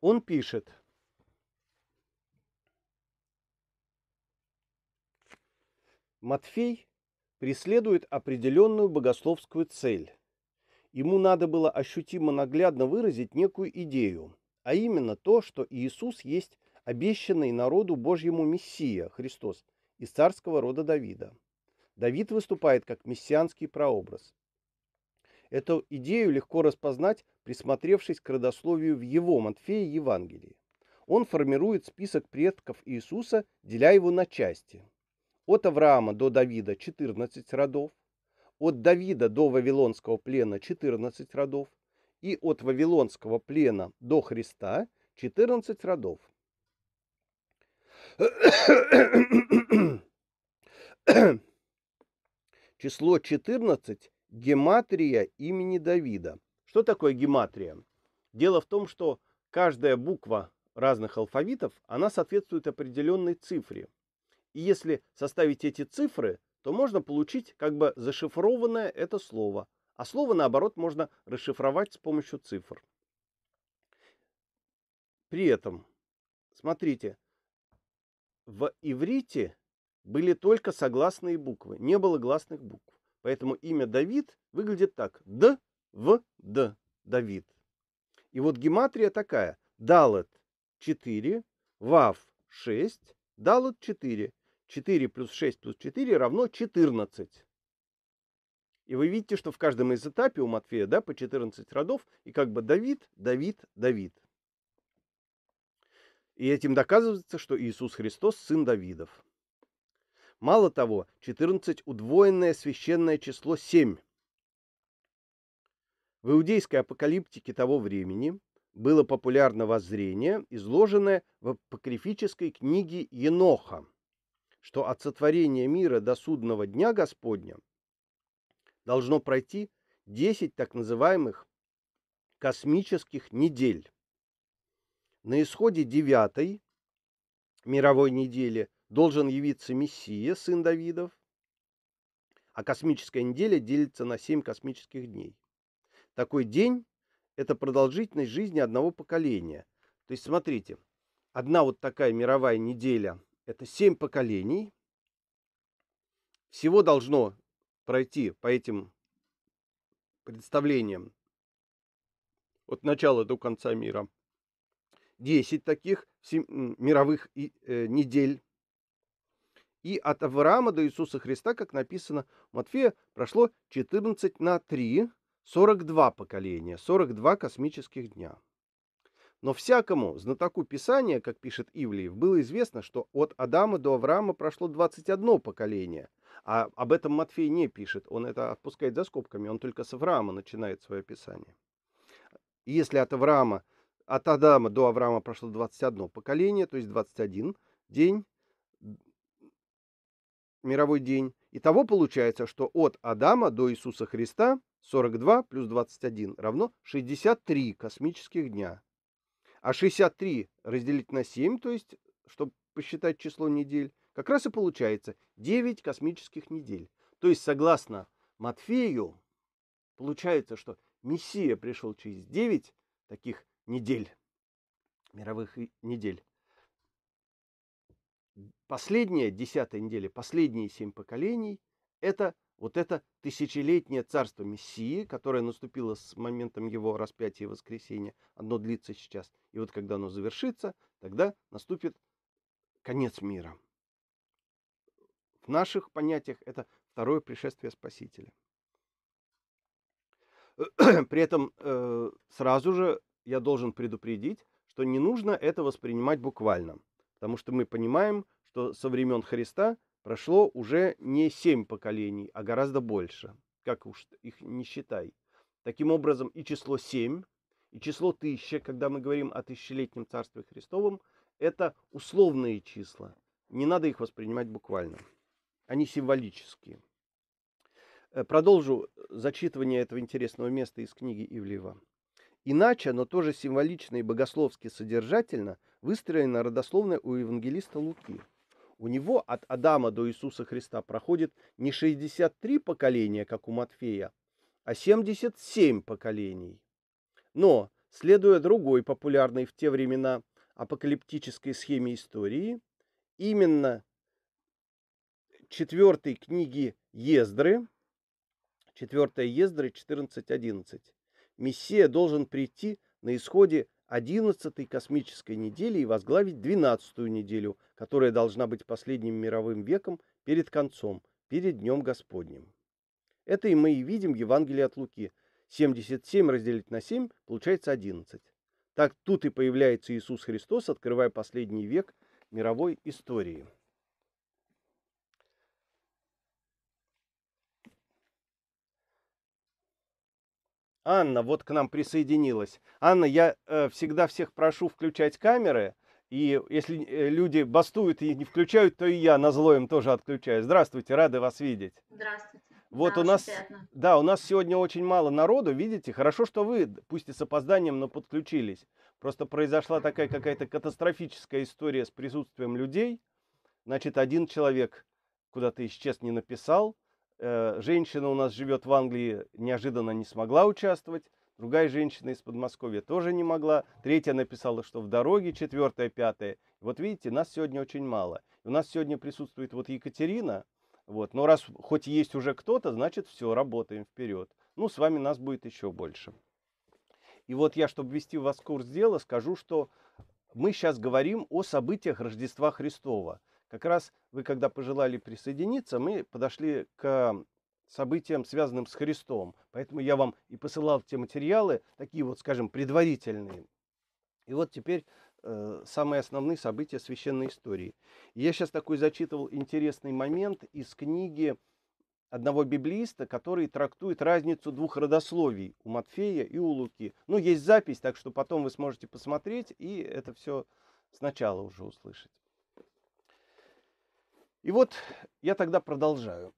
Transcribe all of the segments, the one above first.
он пишет. Матфей преследует определенную богословскую цель. Ему надо было ощутимо наглядно выразить некую идею, а именно то, что Иисус есть обещанный народу Божьему Мессия, Христос, из царского рода Давида. Давид выступает как мессианский прообраз. Эту идею легко распознать, присмотревшись к родословию в его Матфея Евангелии. Он формирует список предков Иисуса, деля его на части. От Авраама до Давида 14 родов, от Давида до Вавилонского плена 14 родов и от Вавилонского плена до Христа 14 родов. Число 14 гематрия имени Давида. Что такое гематрия? Дело в том, что каждая буква разных алфавитов, она соответствует определенной цифре. И если составить эти цифры, то можно получить как бы зашифрованное это слово. А слово, наоборот, можно расшифровать с помощью цифр. При этом, смотрите, в иврите были только согласные буквы, не было гласных букв. Поэтому имя Давид выглядит так. Д, В, Д, Давид. И вот гематрия такая. Далет 4, Вав 6, Далет 4. 4 плюс 6 плюс 4 равно 14. И вы видите, что в каждом из этапе у Матфея да, по 14 родов, и как бы Давид, Давид, Давид. И этим доказывается, что Иисус Христос – сын Давидов. Мало того, 14 удвоенное священное число 7. В иудейской апокалиптике того времени было популярно воззрение, изложенное в апокрифической книге Еноха, что от сотворения мира до судного дня Господня должно пройти 10 так называемых космических недель. На исходе девятой мировой недели должен явиться Мессия, сын Давидов, а космическая неделя делится на семь космических дней. Такой день – это продолжительность жизни одного поколения. То есть, смотрите, одна вот такая мировая неделя – это семь поколений. Всего должно пройти по этим представлениям от начала до конца мира – 10 таких мировых э, недель и от Авраама до Иисуса Христа, как написано в Матфея, прошло 14 на 3, 42 поколения, 42 космических дня. Но всякому знатоку Писания, как пишет Ивлеев, было известно, что от Адама до Авраама прошло 21 поколение. А об этом Матфей не пишет, он это отпускает за скобками, он только с Авраама начинает свое Писание. если от Авраама, от Адама до Авраама прошло 21 поколение, то есть 21 день, мировой день. Итого получается, что от Адама до Иисуса Христа 42 плюс 21 равно 63 космических дня. А 63 разделить на 7, то есть, чтобы посчитать число недель, как раз и получается 9 космических недель. То есть, согласно Матфею, получается, что Мессия пришел через 9 таких недель, мировых недель последняя десятая неделя, последние семь поколений, это вот это тысячелетнее царство Мессии, которое наступило с моментом его распятия и воскресения, оно длится сейчас. И вот когда оно завершится, тогда наступит конец мира. В наших понятиях это второе пришествие Спасителя. При этом э, сразу же я должен предупредить, что не нужно это воспринимать буквально, потому что мы понимаем, что со времен Христа прошло уже не семь поколений, а гораздо больше, как уж их не считай. Таким образом, и число семь, и число тысяча, когда мы говорим о тысячелетнем Царстве Христовом, это условные числа. Не надо их воспринимать буквально. Они символические. Э, продолжу зачитывание этого интересного места из книги Ивлева. Иначе, но тоже символично и богословски содержательно выстроена родословная у евангелиста Луки – у него от Адама до Иисуса Христа проходит не 63 поколения, как у Матфея, а 77 поколений. Но, следуя другой популярной в те времена апокалиптической схеме истории, именно четвертой книги Ездры, 4 Ездры 14.11, Мессия должен прийти на исходе 11-й космической недели и возглавить 12-ю неделю, которая должна быть последним мировым веком перед концом, перед Днем Господним. Это и мы и видим Евангелие от Луки. 77 разделить на 7 получается 11. Так тут и появляется Иисус Христос, открывая последний век мировой истории. Анна вот к нам присоединилась. Анна, я э, всегда всех прошу включать камеры. И если э, люди бастуют и не включают, то и я на злоем тоже отключаю. Здравствуйте, рады вас видеть. Здравствуйте. Вот да, у нас, приятно. да, у нас сегодня очень мало народу, видите? Хорошо, что вы, пусть и с опозданием, но подключились. Просто произошла такая какая-то катастрофическая история с присутствием людей. Значит, один человек куда-то исчез, не написал. Э, женщина у нас живет в Англии, неожиданно не смогла участвовать. Другая женщина из Подмосковья тоже не могла. Третья написала, что в дороге. Четвертая, пятая. Вот видите, нас сегодня очень мало. У нас сегодня присутствует вот Екатерина. Вот. Но раз хоть есть уже кто-то, значит все, работаем вперед. Ну, с вами нас будет еще больше. И вот я, чтобы ввести вас в курс дела, скажу, что мы сейчас говорим о событиях Рождества Христова – как раз вы, когда пожелали присоединиться, мы подошли к событиям, связанным с Христом. Поэтому я вам и посылал те материалы, такие вот, скажем, предварительные. И вот теперь э, самые основные события священной истории. Я сейчас такой зачитывал интересный момент из книги одного библииста, который трактует разницу двух родословий у Матфея и у Луки. Ну, есть запись, так что потом вы сможете посмотреть и это все сначала уже услышать. И вот я тогда продолжаю.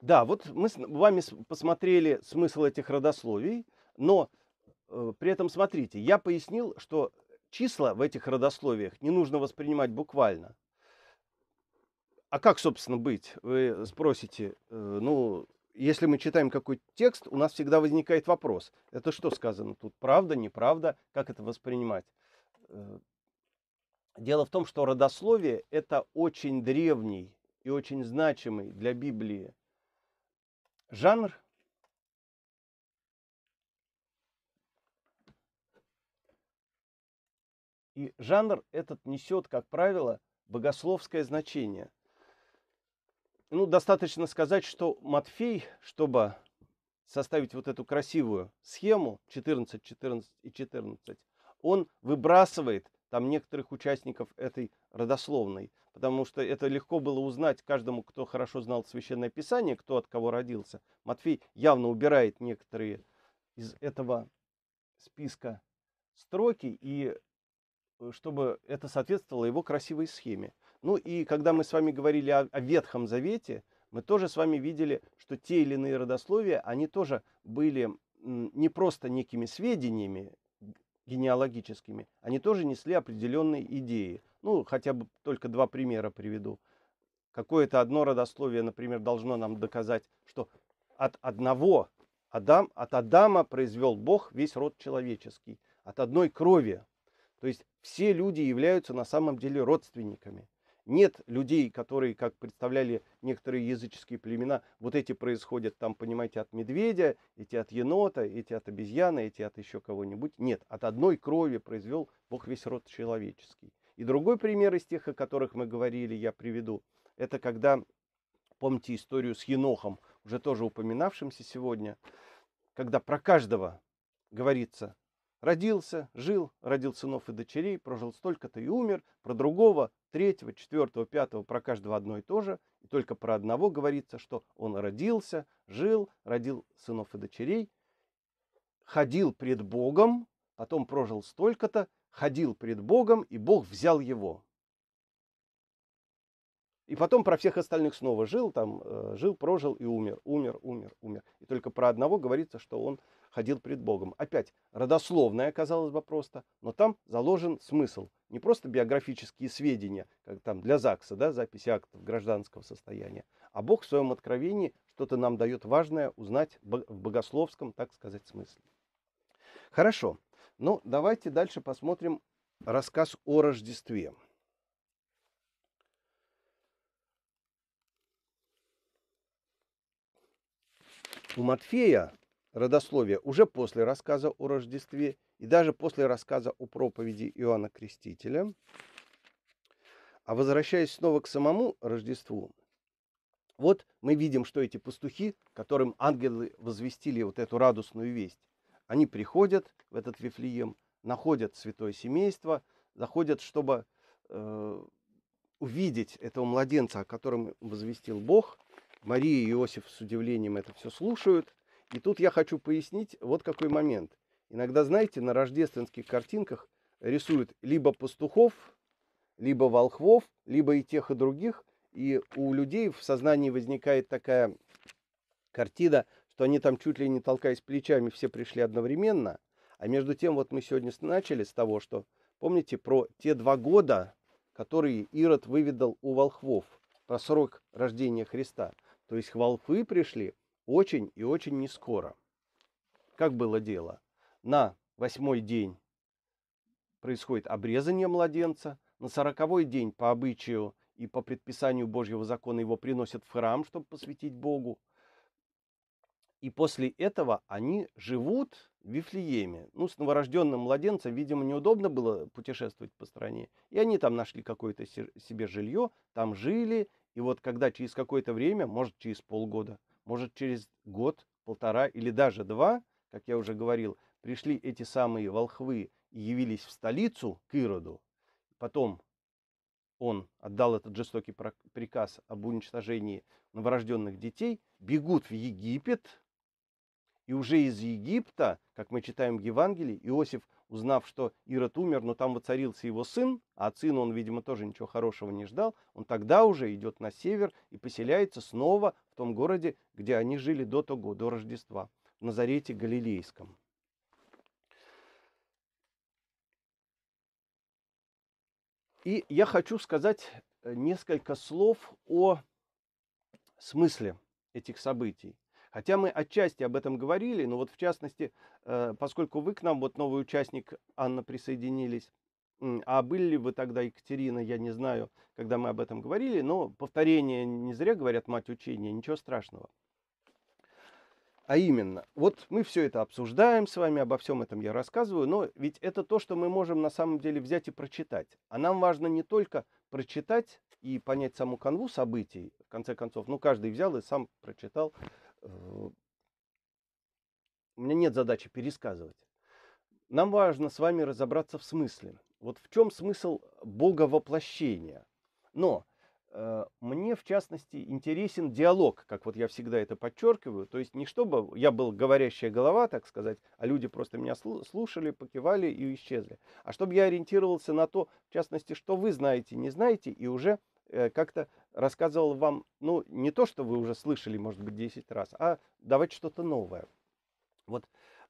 Да, вот мы с вами посмотрели смысл этих родословий, но э, при этом смотрите, я пояснил, что числа в этих родословиях не нужно воспринимать буквально. А как, собственно, быть? Вы спросите, э, ну, если мы читаем какой-то текст, у нас всегда возникает вопрос. Это что сказано тут? Правда, неправда? Как это воспринимать? Э, дело в том, что родословие – это очень древний и очень значимый для Библии жанр. И жанр этот несет, как правило, богословское значение – ну, достаточно сказать, что Матфей, чтобы составить вот эту красивую схему 14, 14 и 14, он выбрасывает там некоторых участников этой родословной, потому что это легко было узнать каждому, кто хорошо знал Священное Писание, кто от кого родился. Матфей явно убирает некоторые из этого списка строки, и Э, чтобы это соответствовало его красивой схеме. Ну и когда мы с вами говорили о, о Ветхом Завете, мы тоже с вами видели, что те или иные родословия, они тоже были не просто некими сведениями генеалогическими, они тоже несли определенные идеи. Ну, хотя бы только два примера приведу. Какое-то одно родословие, например, должно нам доказать, что от одного Адам, от Адама произвел Бог весь род человеческий. От одной крови то есть все люди являются на самом деле родственниками. Нет людей, которые, как представляли некоторые языческие племена, вот эти происходят там, понимаете, от медведя, эти от енота, эти от обезьяны, эти от еще кого-нибудь. Нет, от одной крови произвел Бог весь род человеческий. И другой пример из тех, о которых мы говорили, я приведу. Это когда, помните историю с Енохом, уже тоже упоминавшимся сегодня, когда про каждого говорится, Родился, жил, родил сынов и дочерей, прожил столько-то и умер. Про другого, третьего, четвертого, пятого, про каждого одно и то же. И только про одного говорится, что он родился, жил, родил сынов и дочерей, ходил пред Богом, потом прожил столько-то, ходил пред Богом, и Бог взял его. И потом про всех остальных снова жил, там, э, жил, прожил и умер, умер, умер, умер. И только про одного говорится, что он ходил пред Богом. Опять, родословное, казалось бы, просто, но там заложен смысл. Не просто биографические сведения, как там для ЗАГСа, да, записи актов гражданского состояния, а Бог в своем откровении что-то нам дает важное узнать в богословском, так сказать, смысле. Хорошо, ну давайте дальше посмотрим рассказ о Рождестве. У Матфея Родословия уже после рассказа о Рождестве и даже после рассказа о проповеди Иоанна Крестителя. А возвращаясь снова к самому Рождеству, вот мы видим, что эти пастухи, которым ангелы возвестили вот эту радостную весть, они приходят в этот Вифлеем, находят святое семейство, заходят, чтобы э, увидеть этого младенца, о котором возвестил Бог. Мария и Иосиф с удивлением это все слушают – и тут я хочу пояснить вот какой момент. Иногда, знаете, на рождественских картинках рисуют либо пастухов, либо волхвов, либо и тех, и других. И у людей в сознании возникает такая картина, что они там чуть ли не толкаясь плечами, все пришли одновременно. А между тем, вот мы сегодня начали с того, что помните про те два года, которые Ирод выведал у волхвов, про срок рождения Христа. То есть волхвы пришли очень и очень не скоро. Как было дело? На восьмой день происходит обрезание младенца. На сороковой день по обычаю и по предписанию Божьего закона его приносят в храм, чтобы посвятить Богу. И после этого они живут в Вифлееме. Ну, с новорожденным младенцем, видимо, неудобно было путешествовать по стране. И они там нашли какое-то себе жилье, там жили. И вот когда через какое-то время, может, через полгода, может через год, полтора или даже два, как я уже говорил, пришли эти самые волхвы и явились в столицу к Ироду. Потом он отдал этот жестокий приказ об уничтожении новорожденных детей, бегут в Египет, и уже из Египта, как мы читаем в Евангелии, Иосиф, узнав, что Ирод умер, но там воцарился его сын, а от сына он, видимо, тоже ничего хорошего не ждал, он тогда уже идет на север и поселяется снова в том городе, где они жили до того, до Рождества, в Назарете Галилейском. И я хочу сказать э, несколько слов о смысле этих событий. Хотя мы отчасти об этом говорили, но вот в частности, э, поскольку вы к нам, вот новый участник, Анна, присоединились, а были ли вы тогда, Екатерина, я не знаю, когда мы об этом говорили, но повторение не зря говорят мать учения, ничего страшного. А именно, вот мы все это обсуждаем с вами, обо всем этом я рассказываю, но ведь это то, что мы можем на самом деле взять и прочитать. А нам важно не только прочитать и понять саму канву событий, в конце концов, ну каждый взял и сам прочитал Э, у меня нет задачи пересказывать. Нам важно с вами разобраться в смысле. Вот в чем смысл Бога воплощения. Но э, мне, в частности, интересен диалог, как вот я всегда это подчеркиваю. То есть не чтобы я был говорящая голова, так сказать, а люди просто меня слушали, покивали и исчезли. А чтобы я ориентировался на то, в частности, что вы знаете, не знаете, и уже э, как-то рассказывал вам, ну, не то, что вы уже слышали, может быть, 10 раз, а давать что-то новое. Вот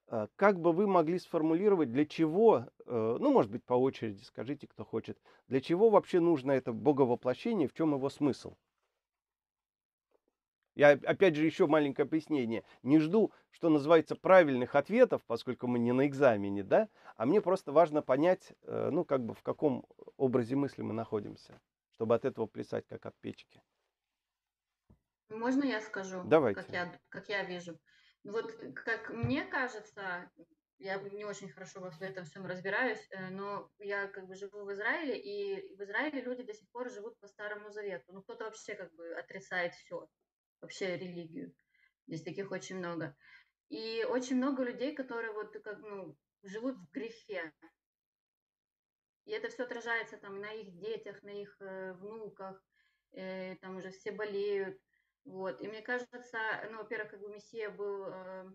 э, как бы вы могли сформулировать, для чего, э, ну, может быть, по очереди скажите, кто хочет, для чего вообще нужно это боговоплощение, в чем его смысл? Я, опять же, еще маленькое пояснение. Не жду, что называется, правильных ответов, поскольку мы не на экзамене, да, а мне просто важно понять, э, ну, как бы в каком образе мысли мы находимся чтобы от этого плясать, как от печки. Можно я скажу? Давайте. Как я, как я вижу. Вот как мне кажется, я не очень хорошо во всем этом всем разбираюсь, э, но я как бы живу в Израиле, и в Израиле люди до сих пор живут по Старому Завету. Ну, кто-то вообще как бы отрицает все, вообще религию. Здесь таких очень много. И очень много людей, которые вот как, ну, живут в грехе. И это все отражается там на их детях, на их э, внуках, э, там уже все болеют. Вот. И мне кажется, ну, во-первых, как бы Мессия был э,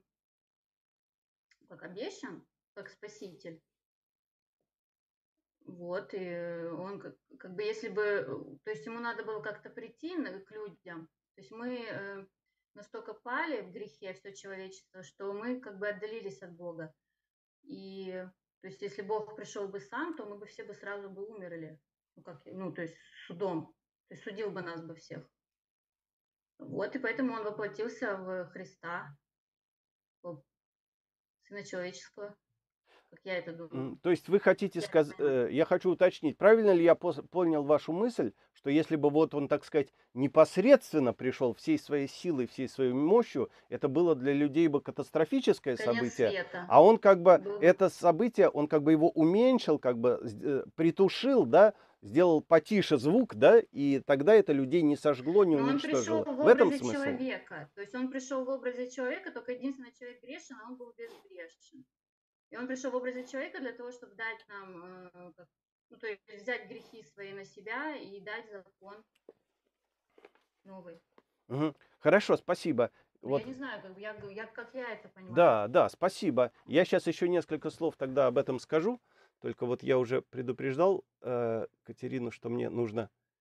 как обещан, как спаситель. Вот, и он как, как бы, если бы, то есть ему надо было как-то прийти к людям. То есть мы э, настолько пали в грехе все человечество, что мы как бы отдалились от Бога. И то есть если Бог пришел бы сам, то мы бы все бы сразу бы умерли. Ну, как, ну то есть судом. То есть судил бы нас бы всех. Вот, и поэтому он воплотился в Христа, в Сына Человеческого как я это думаю. То есть вы хотите сказать, э, я хочу уточнить, правильно ли я понял вашу мысль, что если бы вот он, так сказать, непосредственно пришел всей своей силой, всей своей мощью, это было для людей бы катастрофическое Конец событие, света. а он как бы Был. это событие, он как бы его уменьшил, как бы э, притушил, да, сделал потише звук, да, и тогда это людей не сожгло, не уничтожило. Он пришел в, в этом смысле. человека, то есть он пришел в образе человека, только единственный человек грешен, а он был безгрешен. И он пришел в образе человека для того, чтобы дать нам, э, ну, то есть взять грехи свои на себя и дать закон новый. Угу. Хорошо, спасибо. Ну, вот. Я не знаю, как я, я, как я это понимаю. Да, да, спасибо. Я сейчас еще несколько слов тогда об этом скажу. Только вот я уже предупреждал э, Катерину, что мне нужно